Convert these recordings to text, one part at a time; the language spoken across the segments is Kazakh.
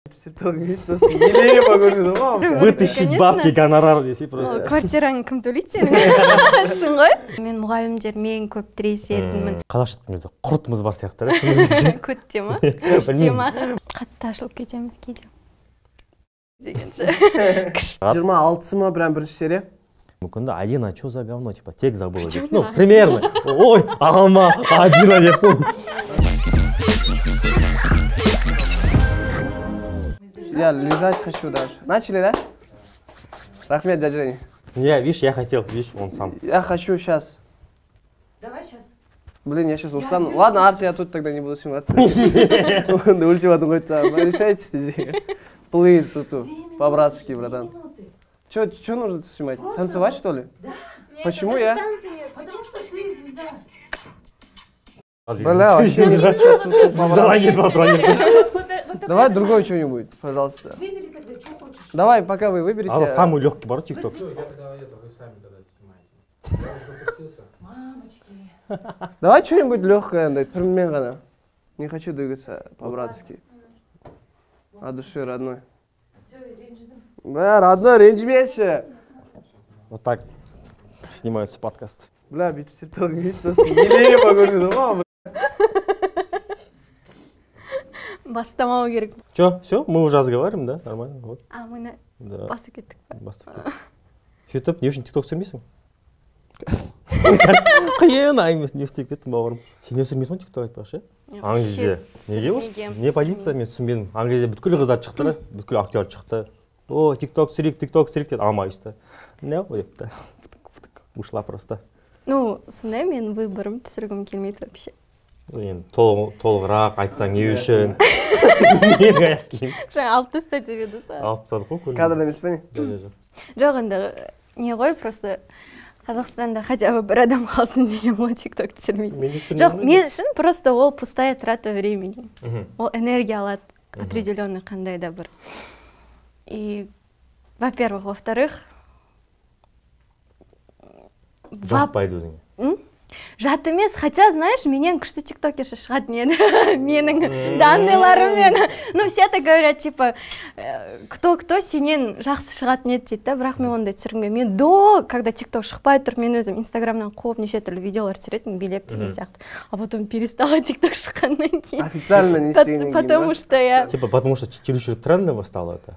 вытащить бабки гонорар десе просто квартираны кім төлейді сенің шын ғой мен мұғалімдермен мен көп тіресетінмін қала шыққан кезде құртымыз бар сияқты да көтте ма күште ма қатты ашылып кетеміз кейде дегенше жиырма алтысы ма прям бірінші серия мүмкін да алина че за говно типа тек забыла ну примерно ой алма адина деп Я лежать хочу даже. Начали, да? Рахмет, дядя Женя. Не, видишь, я хотел, видишь, он сам. Я хочу сейчас. Давай сейчас. Блин, я сейчас устану. Я Ладно, Арс, я тут тогда не буду сниматься. Ладно, ультиматум это. А, Решайтесь здесь. Плыть тут, по-братски, братан. Че, че нужно снимать? Танцевать, что ли? Да. Почему я? Потому что ты звезда. Бля, вообще не хочу. Звезда, не Давай другой что-нибудь, пожалуйста. Выбери тогда, что хочешь. Давай, пока вы выберете. А самый легкий бар ну тикток. Давай что-нибудь легкое, например, она. Не хочу двигаться по-братски. А души родной. Бля родной, меньше. Вот так снимаются подкасты. Бля, бить все бүйтіп істеп тұрған кезде сосын елең бастамау керек жоқ все мы уже разговариваем да нормально вот а мы да. басып кеттік па бастап кеттік сөйтіп не үшін тик ток түсірмейсің қиын әңгімесін не істеп кеттім бауырым сен не түсірмейсің ғой тик ток айтпақшы ана неге осы не позиция мен түсінбедім ана кезде бүткіл қыздар шықты да бүткіл актер шықты о тик ток түсірейік тик ток түсірейік деді алмай ұшты не ғой депті ушла просто ну сондай менің выборым түсіргім келмейді вообще енді толығырақ айтсаң не үшін менің аяқ киім жаңа алып таста деп еді сол алып тастадық қой кадрда емес па не жоқ енді не ғой просто қазақстанда хотя бы бір адам қалсын деген ғой тик ток түсірмейтін жоқ мен үшін просто ол пустая трата времени ол энергия алады определенный қандай да бір и во первых во вторых жақпайды өзіңе жат емес хотя знаешь менен күшті тиктокерші шығатын еді менің данныйларыммен ну все так говорят типа э, кто кто сенен жақсы шығатын еді дейді да бірақ мен ондай түсіргім мен до когда тикток шықпай тұрып мен өзім инстаграмнан қуып неше түрлі видеолар түсіретінмін билеп деген сияқты а потом перестала тикток шыққаннан кейін официально не істегеннен кейін потому что я типа потому что чересчур трендово стало это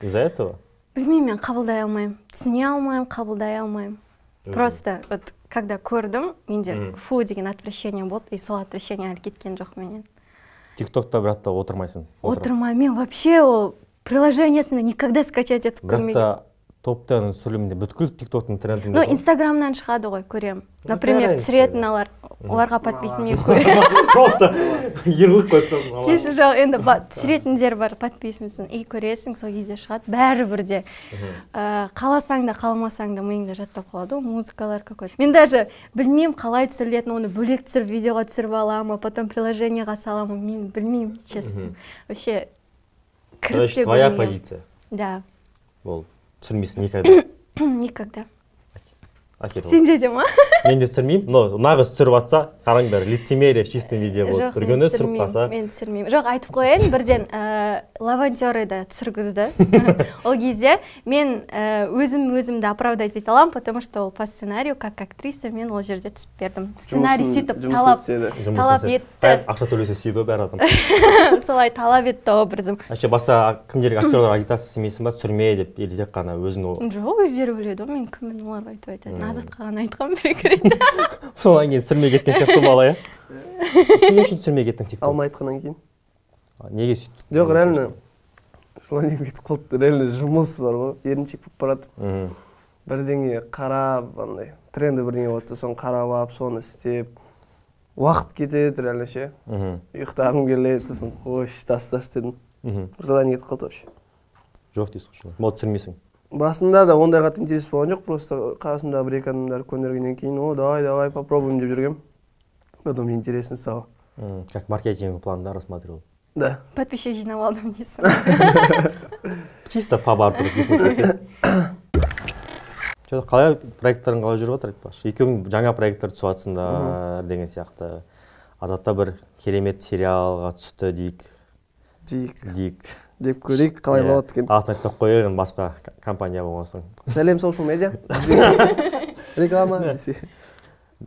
из за этого білмеймін мен қабылдай алмаймын түсіне алмаймын қабылдай алмаймын просто вот когда көрдім менде фу деген отвращение болды и сол отвращение әлі кеткен жоқ менен токта бірақ та отырмайсың отырмаймын мен вообще ол приложениесін никогда скачать етіп та топтан түсірілімде бүткіл тик токтың трендін ну инстаграмнан шығады ғой көремін например түсіретін алар оларға подписный мен просто ерлік қойып тастадың кеші жоқ енді түсіретіндер бар подписансың и көресің сол кезде шығады бәрібір де э, қаласаң да қаламасаң да миыңда жаттап қалады ғой музыкалар какой то мен даже білмеймін қалай түсірілетінін оны бөлек түсіріп видеоға түсіріп аламын ма потом приложениеға ма мен білмеймін честно вообще короче твоя позиция да болды түсірмейсің никогда никогда әкетіп сенде де ма мен де түсірмеймін но нағыз түсіріп жатса қараңдар лицемерие в чистом виде болып бүргені түсіріп қалса мен түсірмеймін жоқ айтып қояйын бірден ә, э, лавантеры да түсіргізді ол кезде мен ә, өзім өзімді оправдать ете аламын потому что ол по сценарию как актриса мен ол жерде түсіп бердім сценарий сөйтіп талап талап етті ақша төлесе істейді ғой бәрі адам солай талап етті образым бірдім вообще басқа кімдерге актерлар агитация істемейсің ба түсірме деп или тек қана өзің жоқ өздері біледі ғой мен кіммін оларға айтып айтатын азатқа ғана айтқан бекер содан кейін түсірмей кеткен сияқты бала иә сен не үшін түсірмей кеттің тик алма айтқаннан кейін неге сөйтіп жоқ реально деп кетіп қалды реально жұмыс бар ғой еріншек болып барады бірдеңе қарап андай тренді бірдеңе болып жатса соны қарап алып соны істеп уақыт кетеді реально ше ұйықтағым келеді сосын қойшы тасташы дедім желание кетіп қалды вообще жоқ дейсіз ғой болды түсірмейсің басында да ондай қатты интерес болған жоқ просто қасымда бір екі адамдар көндіргеннен кейін о давай давай попробуем деп жүргем потом интересно стало как маркетинговый план да рассматривал да подписчик жинап алдым дейсің чисто по бартеру че қалай проекттарың қалай жүріп жатыр айтпақшы екеуің жаңа проекттер түсіп жатсыңдар деген сияқты азатта бір керемет сериалға түсті дейік дейік дейік деп көрейік қалай иә. болады екен атын айтпай ақ басқа компания болған соң сәлем соушал медиа реклама десе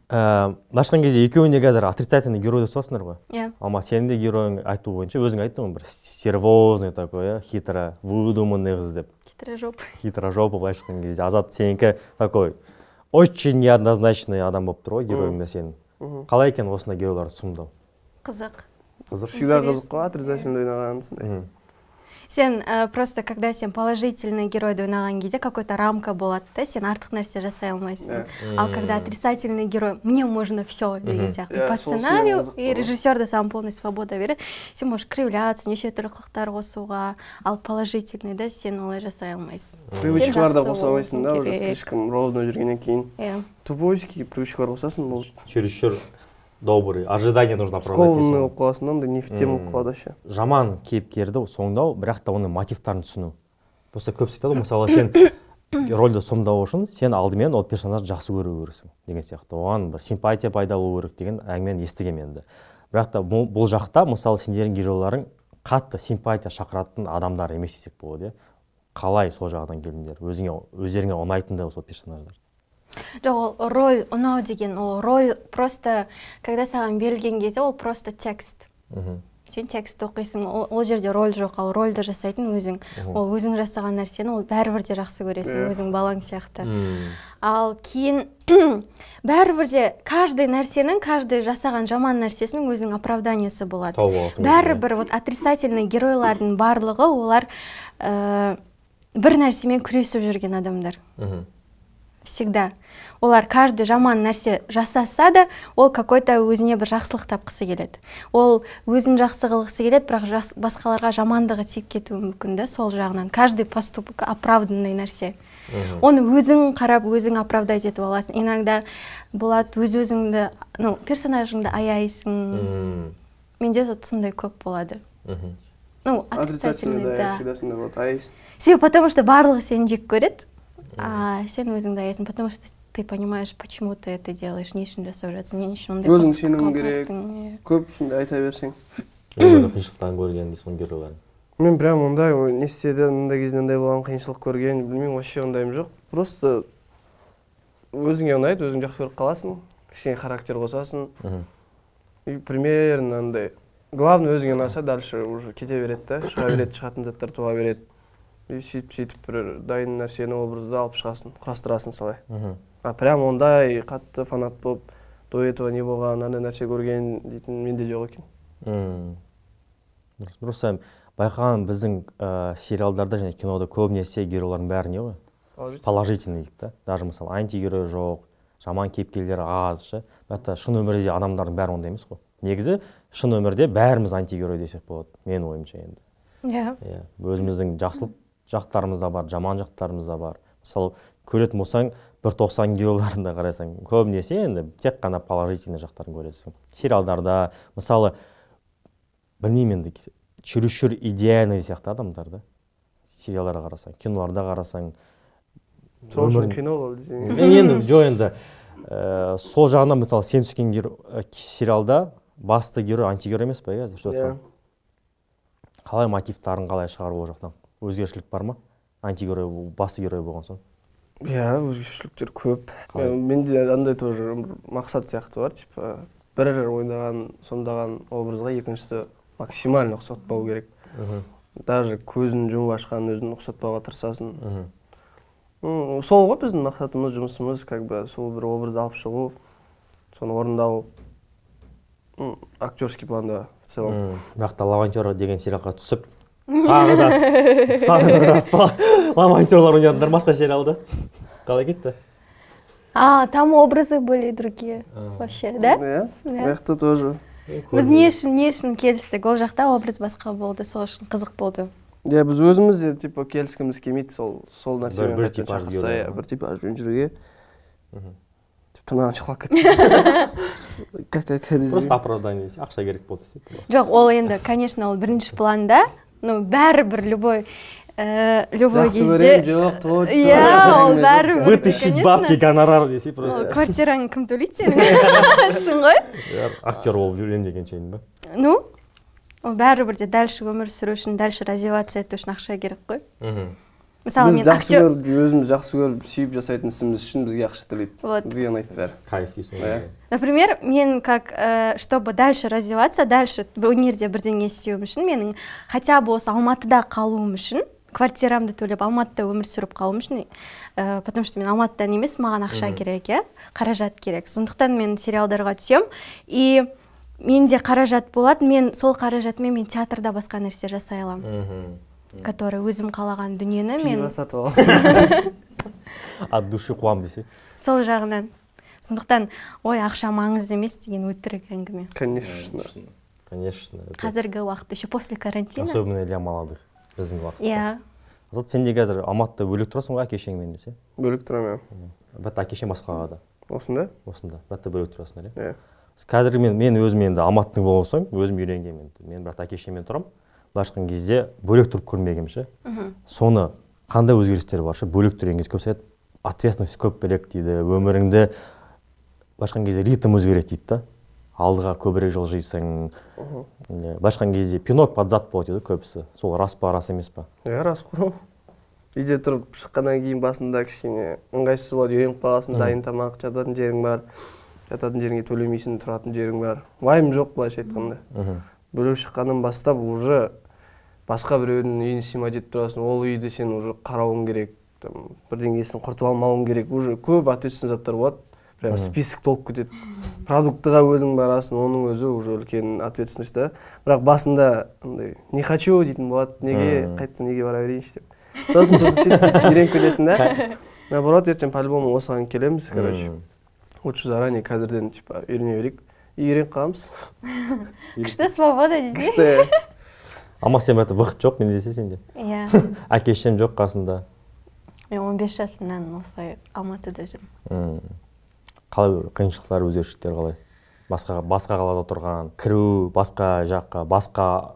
э, былайша кезде екеуің де қазір отрицательный герой деп саласыңдар ғой иә алма сенің де геройың айту бойынша өзің айттың ғой бір стервозный такой иә хитро выдуманный қыз деп хитро жопа хитро жопа былайша айтқан кезде азат сенікі такой очень неоднозначный адам болып тұр ғой геройың да сенің қалай екен осындай геройларды сұмдау қызық қызық всегда қызық қой отрицательный ойнағаны сондай сен ә, просто когда сен положительный геройды ойнаған кезде какой то рамка болады да сен артық нәрсе жасай алмайсың yeah. ал когда отрицательный герой мне можно все деген сияқты yeah, по сценарию и режиссер да саған полный свобода береді сен можешь кривляться неше түрлі қылықтар қосуға ал положительный да сен олай жасай алмайсың привычкалар да қоса алмайсың да уже слишком ровно жүргеннен кейін иә тупойский привычкалар қосасың болды чересчур добрый ожидание нужно скованный болып қаласың да ондай не в болып қалады вообще жаман кейіпкерді сомдау бірақ та оның мотивтарын түсіну просто көбісі айтады ғой мысалы сен рольді сомдау үшін сен алдымен ол персонажды жақсы көру керексің деген сияқты оған бір симпатия пайда болу керек деген әңгімені естігем енді бірақ та бұл, бұл жақта мысалы сендердің геройларың қатты симпатия шақыратын адамдар емес десек болады иә қалай сол жағынан келдіңдер өзіңе өздеріңе ұнайтындай сол персонаждар жоқ ол роль ұнау деген ол роль просто когда саған берілген кезде ол просто текст мхм сен текст оқисың ол, жерде роль жоқ ал рольді жасайтын өзің ол өзің жасаған нәрсені ол бәрібір де жақсы көресің э. өзің балаң сияқты ал кейін бәрібір де каждый нәрсенің каждый жасаған жаман нәрсесінің өзінің оправданиясы болады бәрібір вот отрицательный геройлардың барлығы олар э, бір нәрсемен күресіп жүрген адамдар всегда олар каждый жаман нәрсе жасаса да ол какой то өзіне бір жақсылық тапқысы келеді ол өзін жақсы қылғысы келеді бірақ жас, басқаларға жамандығы тиіп кетуі мүмкін да сол жағынан каждый поступок оправданный нәрсе оны өзің қарап өзің оправдать етіп аласың иногда болады өз өзіңді ну персонажыңды аяйсың менде сондай көп болады мхм ну отрицательный всегда сондай болады аяйсың потому что барлығы сені жек көреді а сен өзің аяйсың потому что ты понимаешь почему ты это делаешь не үшін жасап жатырсың не үшін ондай өзің сенуің керек көп айта берсең қиыншылықтарын көрген дейсің ғой геройларың мен прям ондай не істеді мындай кезде андай болған қиыншылық көрген білмеймін вообще ондайым жоқ просто өзіңе ұнайды өзің жақсы көріп қаласың кішкене характер қосасың и примерно андай главное өзіңе ұнаса дальше уже кете береді да шыға береді шығатын заттар туа береді и сөйтіп сөйтіп бір дайын нәрсені образды алып шығасың құрастырасың солай а прям ондай қатты фанат болып до этого не болған андай нәрсе көрген дейтін менде жоқ екен дұрыс просто байқаған біздің ә, сериалдарда және кинода көбінесе геройлардың бәрі не ғой положительный дейді да даже мысалы антигерой жоқ жаман кейіпкерлер аз ше бірақ шын өмірде адамдардың бәрі ондай емес қой негізі шын өмірде бәріміз антигерой десек болады менің ойымша енді иә yeah. иә yeah, өзіміздің жақсылық жақтарымыз да бар жаман жақтарымыз да бар мысалы көретін болсаң бір тоқсан киноларында қарасаң көбінесе енді тек қана положительный жақтарын көресің сериалдарда мысалы білмеймін енді чересчур идеальный сияқты адамдар да сериалдарға қарасаң киноларда қарасаң сол үшін кино ғой енді жоқ енді ә, сол жағынан мысалы сен түскен э, сериалда басты герой антигерой емес па иә что иә. қалай мотивтарын қалай шығару ол жақтан өзгешілік бар ма антигерой басты герой болған соң иә өзгешеліктер көп менде андай тоже мақсат сияқты бар типа бір ойнаған сомдаған образға екіншісі максимально ұқсатпау керек даже көзін жұмып ашқан өзін ұқсатпауға тырысасың сол ғой біздің мақсатымыз жұмысымыз как бы сол бір образды алып шығу соны орындау актерский планда в целом деген сериалға түсіп тағы да тағы да па волонтерлар ойнадыңдар басқа сериалда қалай кетті а там образы были другие вообще да иә мына тоже біз не үшін не үшін келістік ол жақта образ басқа болды сол үшін қызық болды иә біз өзіміз де типа келіскіміз келмейді сол сол нәрсемен бір типажбен бір типажбен жүруге тырнағын шұқылап кетті просто оправдание ақша керек болды жоқ ол енді конечно ол бірінші планда ну бәрібір любой ә, любой жақсы көрем жоқ творчество иә ол бәрібір вытащить бабки гонорар десей просто квартираны кім төлейді сенің шын ғой актер болып жүремін деген шейін ба ну ол бәрібір де дальше өмір сүру үшін дальше развиваться ету үшін ақша керек қой мхм мысалы мен жақсы актер... өзіміз жақсы көріп сүйіп жасайтын ісіміз үшін бізге ақша төлейді вот бізге ұнайды бәрі кайф дейсің ғой иә. например мен как ә, чтобы дальше развиваться дальше өнерде бірдеңе істеуім үшін менің хотя бы осы алматыда қалуым үшін квартирамды төлеп алматыда өмір сүріп қалуым үшін ә, потому что мен алматыдан емес маған ақша керек иә қаражат керек сондықтан мен сериалдарға түсем и менде қаражат болады мен сол қаражатмен мен театрда басқа нәрсе жасай аламын который өзім қалаған дүниені мен сатып от души қуамын десе сол жағынан сондықтан ой ақша маңызды емес деген өтірік әңгіме конечно конечно қазіргі уақытта еще после карантина особенно для молодых біздің уақытта иә азат сен де қазір алматыда бөлек тұрасың ғой әке шешеңмен десе бөлек тұрамын иә бірақ әке шешең басқа қалада осында осында бірақ бөлек тұрасыңдар иә. иә қазір мен мен өзім енді алматының болған соң өзім үйленгенмін мен бірақ әке шешеммен тұрамын былайша айтқан кезде бөлек тұрып көрмегенмін ше соны қандай өзгерістер бар ше бөлек тұрған кезде көбісі айтады ответственность көп бөлек дейді өміріңді былайша айтқан кезде ритм өзгереді дейді да алдыға көбірек жылжисың иә, былайша айтқан кезде пинок под зад болады дейді көбісі сол рас па рас емес па иә рас қой үйде тұрып шыққаннан кейін басында кішкене ыңғайсыз болады үйреніп қаласың дайын тамақ жататын жерің бар жататын жеріңе төлемейсің тұратын жерің бар уайым жоқ былайша айтқанда біреу шыққаннан бастап уже басқа біреудің үйіне снимать деп тұрасың ол үйді сен уже қарауың керек там бірдеңесін құртып алмауың керек уже көп ответственный заттар болады прям список толып кетеді продуктыға өзің барасың оның өзі уже үлкен ответственность та бірақ басында андай не хочу дейтін болады неге қайтадан неге бара берейінші деп сосын сосын сөйтіп үйреніп кетесің да наоборот ертең по любому осыған келеміз короче лучше заранее қазірден типа үйрене берейік и үйреніп қаламыз күшті свобода дейді күшті амал сен бірақ уақыт жоқ мен десе сенде иә әке шешем жоқ қасында мен 15 бес жасымнан осылай алматыда жүрмін қалай қиыншылықтар өзгерістер қалай басқа басқа қалада тұрған кіру басқа жаққа басқа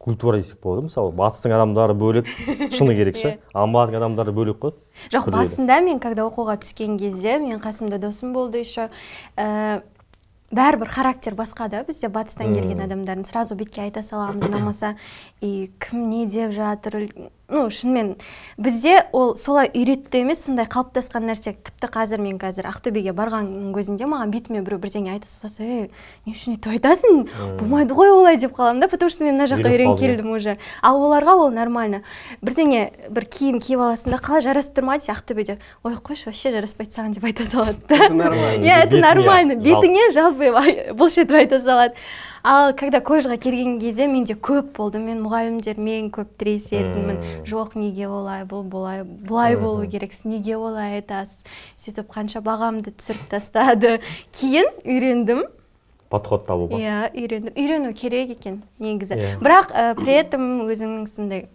культура десек болады мысалы батыстың адамдары бөлек шыны керек ше иә. алматының адамдары бөлек қой жоқ басында мен когда оқуға түскен кезде менің қасымда досым болды еще э, бәрібір характер басқа да бізде батыстан келген адамдардың сразу бетке айта саламыз ұнамаса и кім не деп жатыр ну шынымен бізде ол солай үйретті емес сондай қалыптасқан нәрсе тіпті қазір мен қазір ақтөбеге барғанның көзінде маған бетіме біреу бірдеңе айта салса ей не үшін өйтіп айтасың болмайды ғой олай деп қаламын да потому что мен мына жаққа үйреніп келдім уже ал оларға ол нормально бірдеңе бір киім киіп аласың да қалай жарасып тұр ма десе ақтөбеде ой қойшы вообще жараспайды саған деп айта салады да нормально иә это нормально бетіңе жалпы былш етіп айта салады ал когда колледжге келген кезде менде көп болды мен мұғалімдер мен көп тіресетінмін жоқ неге олай бұл бұлай бұлай болу керексіз неге олай айтасыз сөйтіп қанша бағамды түсіріп тастады кейін үйрендім подход табуға иә үйрендім үйрену керек екен негізі yeah. Иә. бірақ ә, при этом өзіңнің сондай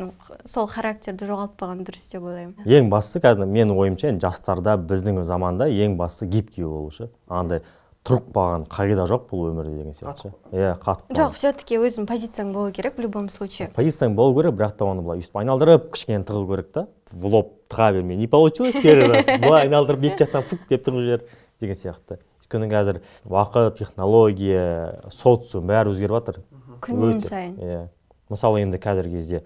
сол характерді жоғалтпаған дұрыс деп ойлаймын ең бастысы қазір менің ойымша енді жастарда біздің заманда ең бастысы гибкий болушы андай тұрып қағида жоқ бұл өмірде деген сияқты иә қатып жоқ все таки өзің позицияң болу керек в любом случае позицияң болу керек бірақ та оны былай өйстіп айналдырып кішкене тығу керек та в лоб тыға бермей не получилось первый раз былай айналдырып екі жақтан фук деп тығып жібер деген сияқты өйткені қазір уақыт технология социум бәрі өзгеріп жатыр күн сайын иә мысалы енді қазіргі кезде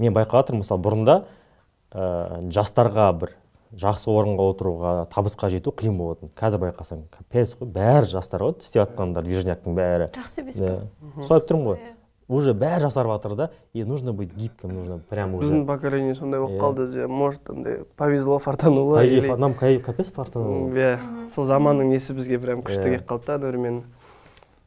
мен байқап жатырмын мысалы бұрында ә, жастарға бір жақсы орынға отыруға табысқа жету қиын болатын қазір байқасаң капец қой бәрі жастар ғой істеп жатқандар движняктың бәрі жақсы емес иә. пе солай айтып тұрмын ғой иә. уже бәрі жасарып жатыр да и нужно быть гибким нужно прям уже біздің поколение сондай болып иә. қалды может андай повезло фартануло нам капец фартануло иә сол заманның несі бізге прям күшті келіп қалды да одновременно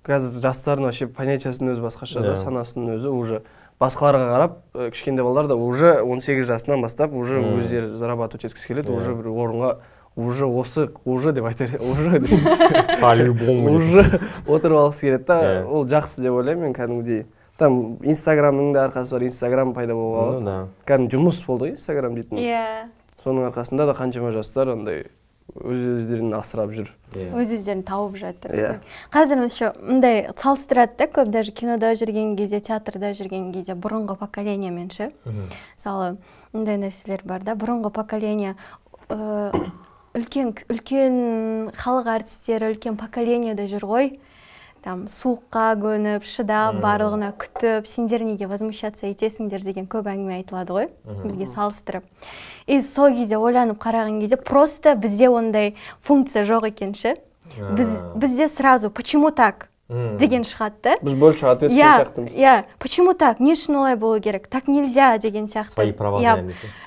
қазір жастардың вообще понятиясының өзі басқаша да санасының өзі уже басқаларға қарап ә, кішкентай балалар да уже он 18 жасынан бастап уже өздері зарабатывать еткісі келеді иә. уже бір орынға уже осы уже деп айтар уже уже отырып алғысы келеді да иә. ол жақсы деп ойлаймын мен кәдімгідей там инстаграмның да арқасы бар инстаграм пайда болғалы кәдімгі жұмыс болды ғой инстаграм дейтін иә соның арқасында да қаншама жастар андай өз өздерін асырап жүр иә өз өздерін тауып жатыр иә қазір еще мындай салыстырады да көп даже кинода жүрген кезде театрда жүрген кезде бұрынғы поколениемен ше мысалы мындай нәрселер бар да бұрынғы поколение э, үлкен үлкен халық артистері үлкен поколениеде жүр ғой там суыққа көніп шыдап барлығына күтіп сендер неге возмущаться етесіңдер деген көп әңгіме айтылады ғой бізге салыстырып и сол кезде ойланып қараған кезде просто бізде ондай функция жоқ екен ше біз бізде сразу почему так деген шығады да біз больше ответственный иә, сияқтымыз иә почему так не үшін олай болу керек так нельзя деген сияқты свои права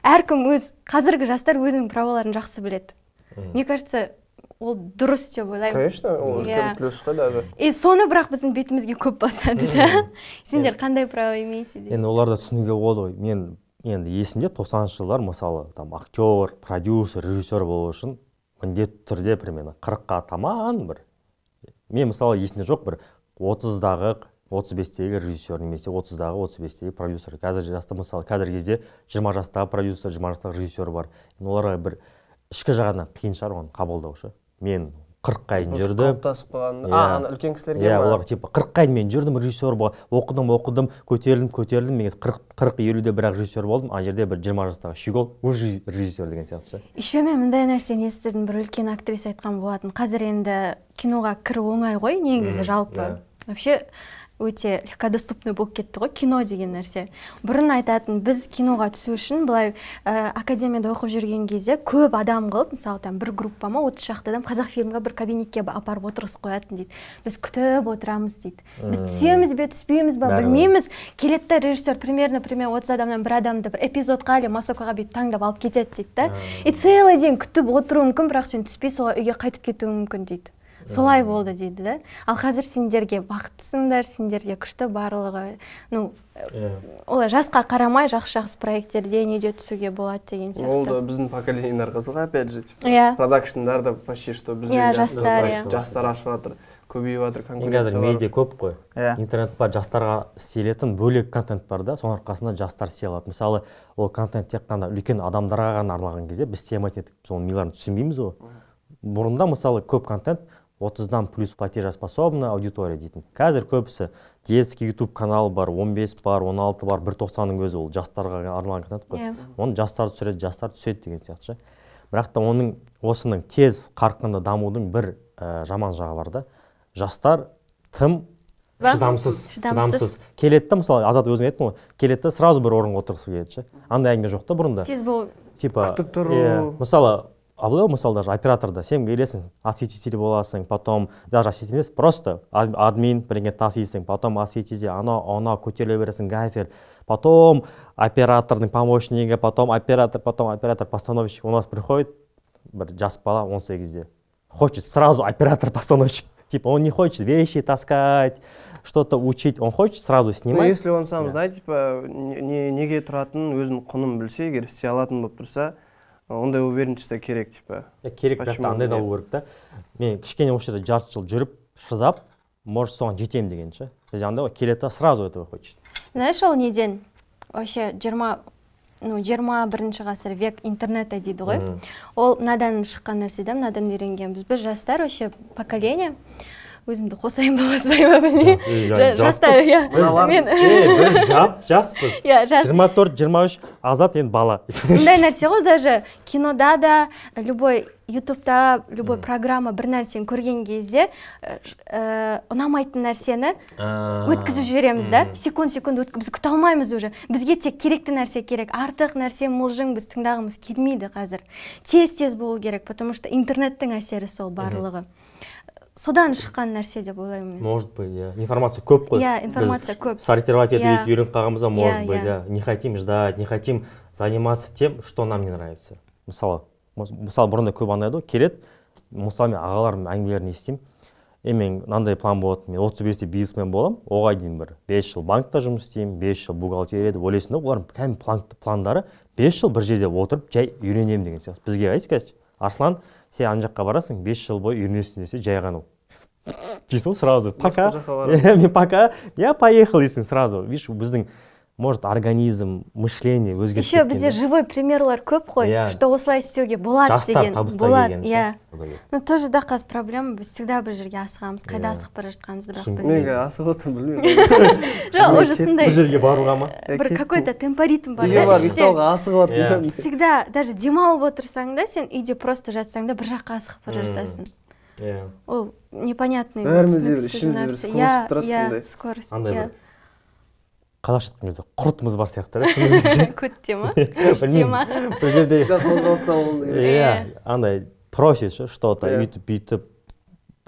әркім өз қазіргі жастар өзінің праваларын жақсы біледі мне кажется ол дұрыс деп ойлаймын конечно ол үлкен иә. плюс қой даже и соны бірақ біздің бетімізге көп басады да сендер қандай право имеете деген енді олар түсінуге болады ғой мен енді есімде тоқсаныншы жылдар мысалы там актер продюсер режиссер болу үшін міндетті түрде примерно қырыққа таман бір мен мысалы есімде жоқ бір отыздағы отыз бестегі режиссер немесе отыздағы отыз бестегі продюсер қазір жаста мысалы қазіргі кезде жиырма жастағы продюсер жиырма жастағы режиссер бар оларға бір ішкі жағынан қиын шығар оны қабылдау ше мен қырыққа дейін жүрдім қалыптасып қалған yeah. а иә. үлкен кісілерге иә олар типа қырыққа дейін мен жүрдім режиссер оқыдым оқыдым көтерілдім көтерілдім мен қырық қырық елуде бірақ режиссер болдым ана жерде бір жиырма жастағы щегол уже режиссер деген сияқты ше еще мен мындай нәрсені естідім бір үлкен актриса айтқан болатын қазір енді киноға кіру оңай ғой негізі жалпы иә. вообще yeah өте легкодоступный болып кетті ғой кино деген нәрсе бұрын айтатын біз киноға түсу үшін былай ә, академияда оқып жүрген кезде көп адам қылып мысалы там бір группа ма отыз шақты адам қазақфильмге бір кабинетке апарып отырғызып қоятын дейді біз күтіп отырамыз дейді біз түсеміз бе түспейміз ба білмейміз келеді да режиссер примерно примерно отыз адамнан бір адамды бір эпизодқа или массовкаға бүйтіп таңдап алып кетеді дейді да и целый день күтіп отыруы мүмкін бірақ сен түспей солай үйге қайтып кетуің мүмкін дейді солай болды дейді да ал қазір сендерге бақыттысыңдар сендерге күшті барлығы ну олай жасқа қарамай жақсы жақсы проекттерде неде түсуге болады деген сияқты ол да біздің поколениенің арқасы ғой опять же типа иә продакшндар да почти что біздің иә, жастар иә жастар ашып жатыр көбейіп жатыр конкуренция қазір медиа көп қой иә интернет бар жастарға істелетін бөлек контент бар да соның арқасында жастар істей алады мысалы ол контент тек қана үлкен адамдарға ғана арналған кезде біз алмайтын едік біз оның миларын түсінбейміз ғой бұрында мысалы көп контент отыздан плюс платежеспособна аудитория дейтін қазір көбісі детский ютуб канал бар 15 бар 16 бар бір тоқсанның өзі ол жастарға арналған контент қой yeah. Иә. оны жастар түсіреді жастар түседі деген сияқты ше бірақ та оның осының тез қарқынды дамудың бір ә, жаман жағы бар да жастар тым шыдамсыз шыдамсыз келеді да мысалы азат өзің айттың ғой келеді да сразу бір орынға отырғысы келеді ше андай әңгіме жоқ та бұрында тез типа күтіп тұру иә, мысалы а мысалы даже операторда сен келесің осветитель боласың потом даже осветитель емес просто админ бірдеңе тасисың потом осветитель анау анау көтеріле бересің гафер потом оператордың помощнигі потом оператор потом оператор постановщик у нас приходит бір жас бала он сегізде хочет сразу оператор постановщик типа он не хочет вещи таскать что-то учить он хочет сразу снимать ну, если он сам yeah. знает типа неге тұратынын өзінің құнын білсе егер істей алатын болып тұрса ондай уверенность керек типа керек бірақ та андай да болу керек та мен кішкене осы жерде жарты жыл жүріп шыдап может соған жетемін деген ше андай ғой келеді да сразу этого хочет знаешь ол неден вообще жиырма ну жиырма бірінші ғасыр век интернета дейді ғой ол мынадан шыққан нәрсе да мынадан үйренгенбіз біз жастар вообще поколение өзімді қосайын ба қоспай ба білмеймін жастар иә біз жаспыз иә жас жиырма төрт жиырма үш азат енді бала мындай нәрсе ғой даже кинода да любой ютубта любой программа бір нәрсені көрген кезде э, э, ұнамайтын нәрсені өткізіп жібереміз да секунд секунд өткізіп біз күте алмаймыз уже бізге тек керекті нәрсе керек артық нәрсе мылжың біз тыңдағымыз келмейді қазір тез тез болу керек потому что интернеттің әсері сол барлығы содан шыққан нәрсе деп ойлаймын мен может быть иә информация көп қой иә информация көп сортировать етіп yeah. үйреніп қалғанбыз ғой может быть иә не хотим ждать не хотим заниматься тем что нам не нравится мысалы мысалы бұрында көп андай ғой келеді мысалы мен ағаларымның әңгімелерін естимін е мен мынандай план болады мен отыз бесте бизнесмен боламын оған дейін бір бес жыл банкта жұмыс істеймін бес жыл бухгалтерия деп ойлайсың да олардың кәдімгі пландары бес жыл бір жерде отырып жай үйренемін деген сияқты бізге айтшы қазір арслан сен ана жаққа барасың бес жыл бойы үйренесің десе жай ғана дейсің ғой сразу пока мен пока я поехал дейсің сразу видишь біздің может организм мышление өзгеріп еще бізде живой примерлар көп қой yeah. Иә. что осылай істеуге болады жастар деген табысқа болады иә ну тоже да қазір проблема біз всегда бір жерге асығамыз қайда иә. асығып бара жатқанымызды бірақ білмейміз неге асығып отырмын білмеймін жоқ уже сондай бір жерге баруға ма ә, бір какой то темпоритм бар да бар ұйықтауға асығып иә. отырмын всегда даже демалып отырсаң да сен үйде просто жатсаң да бір жаққа асығып бара жатасың иә ол непонятный бәрімізде бір ішімізде бір скорость тұрады сондай скорость андай бір қалаға шыққан кезде құртымыз бар сияқты да ішімізде көтте ма іште ма бір жерде қозғалыста болу керек иә андай ше что то үйтіп бүйтіп